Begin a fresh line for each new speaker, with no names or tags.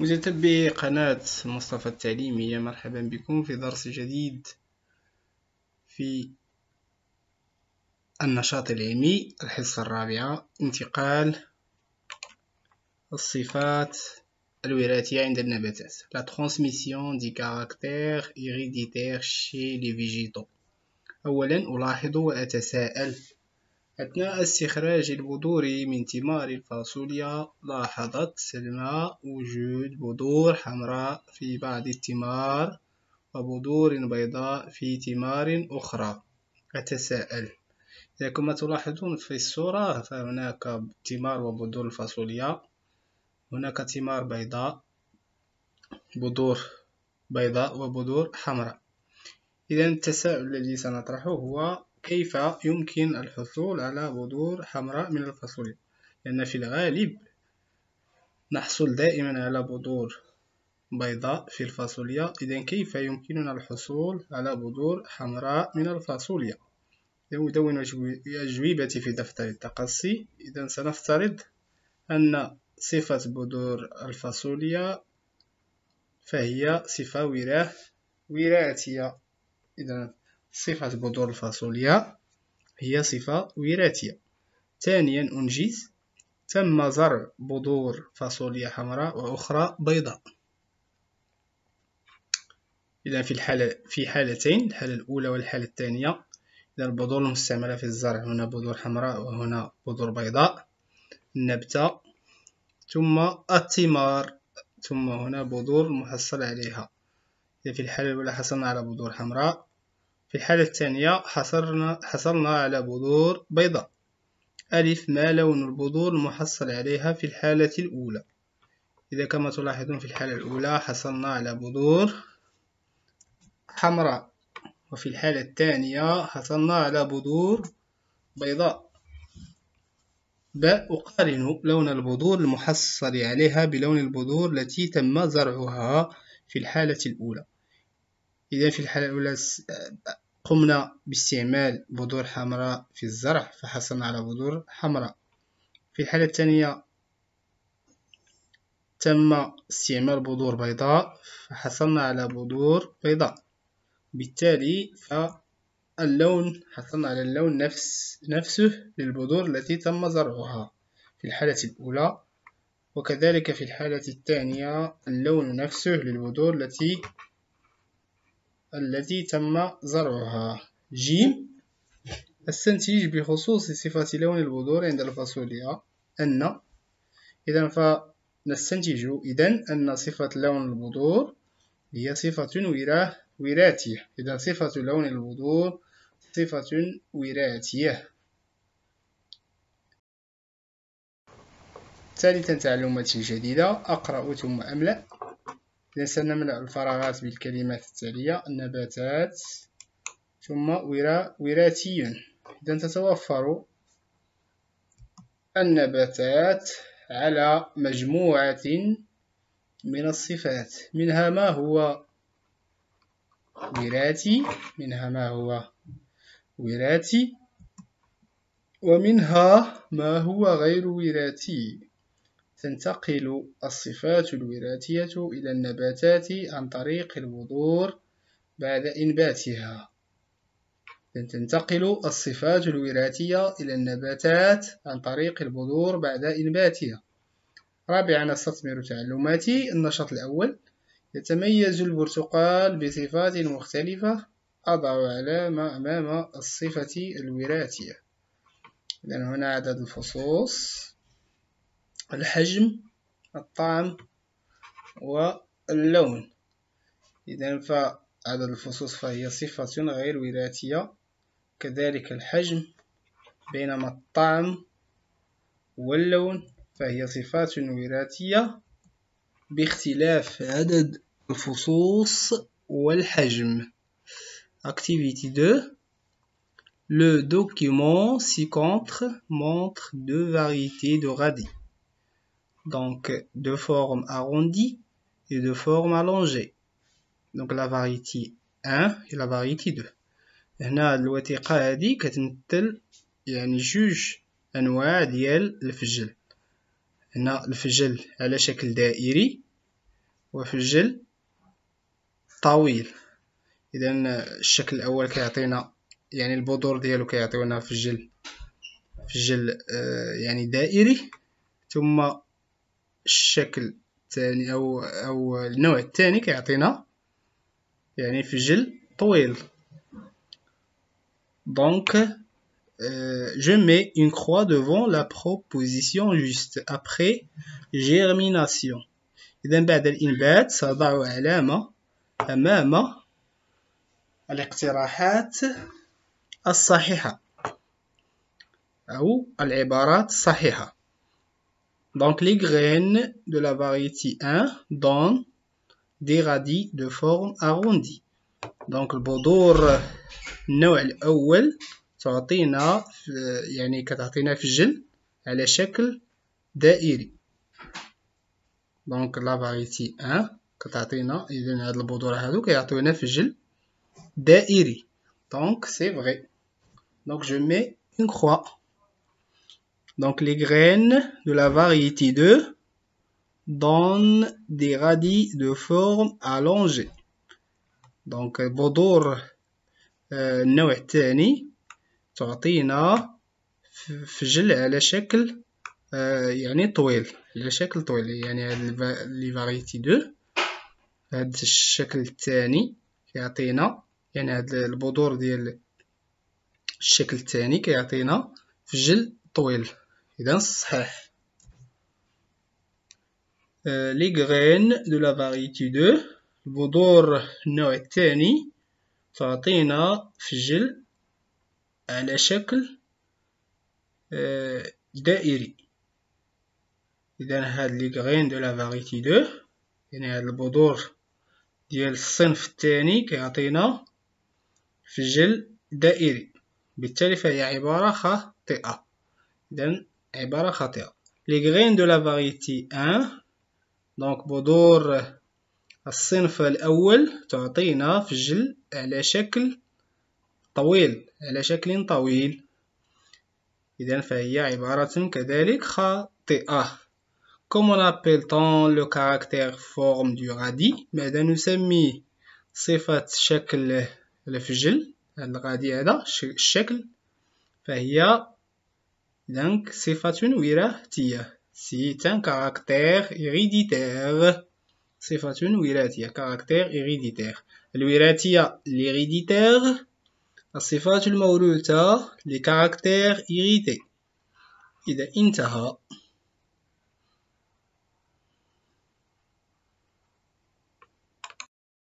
متتبعي قناة مصطفى التعليمية مرحبا بكم في درس جديد في النشاط العلمي الحصة الرابعة انتقال الصفات الوراثية عند النباتات لا ترانسميسيون دي كاركتير هيريديتير شي لي فيجيتو أولا ألاحظ وأتساءل أثناء استخراج البذور من ثمار الفاصوليا لاحظت سلمى وجود بذور حمراء في بعض الثمار وبذور بيضاء في ثمار أخرى أتساءل إذا كما تلاحظون في الصورة فهناك ثمار وبذور الفاصوليا هناك ثمار بيضاء بذور بيضاء وبذور حمراء إذا التساؤل الذي سنطرحه هو كيف يمكن الحصول على بذور حمراء من الفاصوليا لأن في الغالب نحصل دائما على بذور بيضاء في الفاصوليا إذا كيف يمكننا الحصول على بذور حمراء من الفاصوليا أدون أجوبتي في دفتر التقصي إذا سنفترض أن صفة بذور الفاصوليا فهي صفة وراث وراثية إذا صفة بذور الفاصوليا هي صفة وراثية ثانيا أنجز تم زرع بذور فاصوليا حمراء وأخرى بيضاء إذا في الحالة في حالتين الحالة الأولى والحالة الثانية إذا البذور المستعملة في الزرع هنا بذور حمراء وهنا بذور بيضاء النبتة ثم الثمار ثم هنا بذور محصل عليها إذا في الحالة الأولى حصلنا على بذور حمراء في الحالة الثانية حصرنا, حصلنا على بذور بيضاء ألف ما لون البذور المحصل عليها في الحالة الأولى إذا كما تلاحظون في الحالة الأولى حصلنا على بذور حمراء وفي الحالة الثانية حصلنا على بذور بيضاء ب أقارن لون البذور المحصل عليها بلون البذور التي تم زرعها في الحالة الأولى إذا في الحالة الأولى قمنا باستعمال بذور حمراء في الزرع فحصلنا على بذور حمراء في الحالة الثانية تم استعمال بذور بيضاء فحصلنا على بذور بيضاء بالتالي فاللون حصلنا على اللون نفس نفسه للبذور التي تم زرعها في الحالة الأولى وكذلك في الحالة الثانية اللون نفسه للبذور التي التي تم زرعها ج استنتج بخصوص صفة لون البذور عند الفاصوليا أن إذا فنستنتج إذا أن صفة لون البذور هي صفة وراثية إذا صفة لون البذور صفة وراثية ثالثا تعلمات جديدة أقرأ ثم أملأ إذا سنملأ الفراغات بالكلمات التالية نباتات ثم ورا وراثي إذا تتوفر النباتات على مجموعة من الصفات منها ما هو وراثي منها ما هو وراثي ومنها ما هو غير وراثي تنتقل الصفات الوراثية إلى النباتات عن طريق البذور بعد إنباتها تنتقل الصفات الوراثية إلى النباتات عن طريق البذور بعد إنباتها رابعا أستثمر تعلماتي النشاط الأول يتميز البرتقال بصفات مختلفة أضع علامة أمام الصفة الوراثية إذن هنا عدد الفصوص الحجم الطعم واللون إذا فعدد الفصوص فهي صفة غير وراثية كذلك الحجم بينما الطعم واللون فهي صفات وراثية باختلاف عدد الفصوص والحجم activity 2 Le document ci-contre montre deux variétés de radis. donc de forme arrondie et de forme allongée donc la variété 1 et la variété 2 هنا الوثيقة هذه كتمثل يعني جوج أنواع ديال الفجل هنا الفجل على شكل دائري وفجل طويل إذا الشكل الأول كيعطينا يعني البذور ديالو كيعطيونا فجل فجل آه يعني دائري ثم الشكل الثاني او او النوع الثاني كيعطينا يعني فجل طويل دونك جو euh, je mets une croix devant la proposition juste après germination. إذا بعد الإنبات سأضع علامة أمام الاقتراحات الصحيحة أو العبارات الصحيحة Donc les graines de la variété 1 donnent des radis de forme arrondie. Donc le bordeur Noël Owell, ça a été à l'échelle d'Airi. Donc la variété 1, donc c'est vrai. Donc je mets une croix. Donc les graines de la variété 2 donnent des radis de forme allongée. Donc بذور النوع الثاني تعطينا فجل على شكل آه، يعني طويل على شكل طويل يعني هاد لي فاريتي 2 هاد الشكل الثاني كيعطينا يعني هاد البذور ديال الشكل الثاني كيعطينا فجل طويل إذا صحيح لي غرين دو لا فاريتي دو البذور النوع الثاني تعطينا فجل على شكل دائري إذا هاد لي غرين دو لا فاريتي دو يعني هاد البذور ديال الصنف الثاني كيعطينا فجل دائري بالتالي فهي عبارة خاطئة إذا عبارة خاطئة لي غرين دو لا فاريتي 1 دونك بذور الصنف الأول تعطينا فجل على شكل طويل على شكل طويل إذا فهي عبارة كذلك خاطئة Comment appelle t لو le فورم دو غادي ماذا نسمي صفة شكل الفجل الغادي هذا الشكل فهي Donc, c'est Fatun Tia. C'est un caractère héréditaire. C'est Fatun Wiratia, caractère héréditaire. L'Wiratia, l'héréditaire. C'est Fatun Mauruta, les caractères irrités. Il est intéressant.